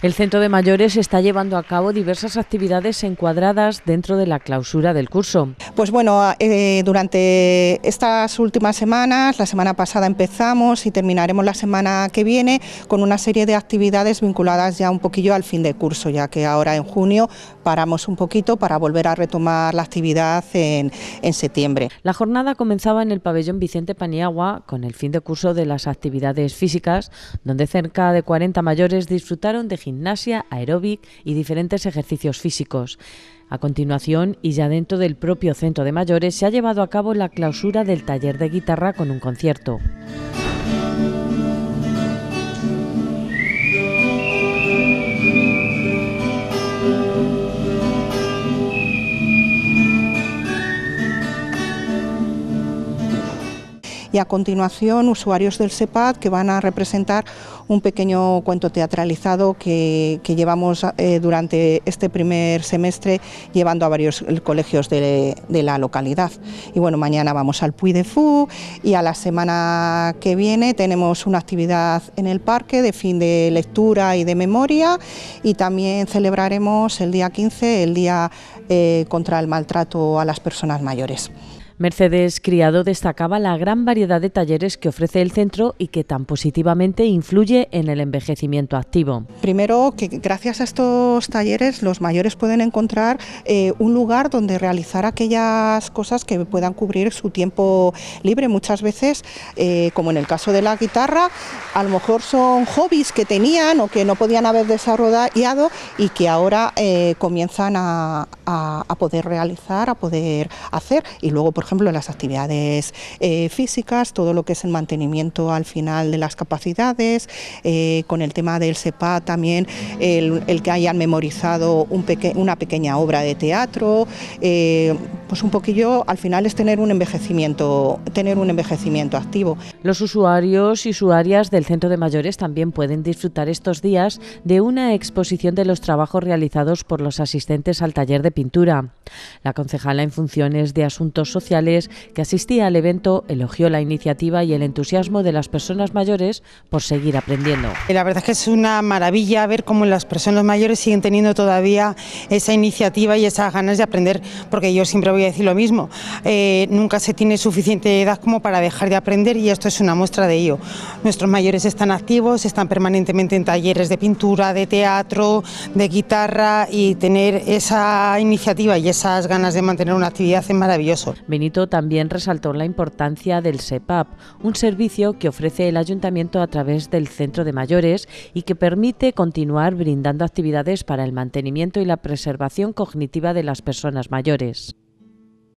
El Centro de Mayores está llevando a cabo diversas actividades encuadradas dentro de la clausura del curso. Pues bueno, ah, eh, durante estas últimas semanas, la semana pasada empezamos y terminaremos la semana que viene con una serie de actividades vinculadas ya un poquillo al fin de curso, ya que ahora en junio paramos un poquito para volver a retomar la actividad en, en septiembre. La jornada comenzaba en el pabellón Vicente Paniagua con el fin de curso de las actividades físicas, donde cerca de 40 mayores disfrutaron de gimnasia, aeróbic y diferentes ejercicios físicos. A continuación, y ya dentro del propio centro de mayores, se ha llevado a cabo la clausura del taller de guitarra con un concierto. y a continuación usuarios del SEPAD que van a representar un pequeño cuento teatralizado que, llevamos eh, durante este primer semestre llevando a varios colegios de, la localidad. Y bueno, mañana vamos al Puy de Fu y a la semana que viene tenemos una actividad en el parque de fin de lectura y de memoria y también celebraremos el día 15 el Día eh, contra el Maltrato a las Personas Mayores. Mercedes Criado destacaba la gran variedad de talleres que ofrece el centro y que tan positivamente influye en el envejecimiento activo. Primero, que gracias a estos talleres los mayores pueden encontrar eh, un lugar donde realizar aquellas cosas que puedan cubrir su tiempo libre. Muchas veces, eh, como en el caso de la guitarra, a lo mejor son hobbies que tenían o que no podían haber desarrollado y que ahora eh, comienzan a, a poder realizar, a poder hacer. Y luego, por ejemplo, las actividades eh, físicas, todo lo que es el mantenimiento al final de las capacidades, eh, con el tema del SEPA también, el, que hayan memorizado una pequeña obra de teatro, eh, pues un poquillo al final es tener un envejecimiento, tener un envejecimiento activo. Los usuarios y usuarias del centro de mayores también pueden disfrutar estos días de una exposición de los trabajos realizados por los asistentes al taller de pintura. La concejala en funciones de asuntos sociales que asistía al evento elogió la iniciativa y el entusiasmo de las personas mayores por seguir aprendiendo. Eh, la verdad es que es una maravilla ver cómo las personas mayores siguen teniendo todavía esa iniciativa y esas ganas de aprender, porque yo siempre voy a decir lo mismo. Eh, nunca se tiene suficiente edad como para dejar de aprender y esto es una muestra de ello. Nuestros mayores están activos, están permanentemente en talleres de pintura, de teatro, de guitarra y tener esa iniciativa y esas ganas de mantener una actividad es maravilloso. Benito también resaltó la importancia del SEPAP, un servicio que ofrece el ayuntamiento a través del centro de mayores y que permite continuar brindando actividades para el mantenimiento y la preservación cognitiva de las personas mayores.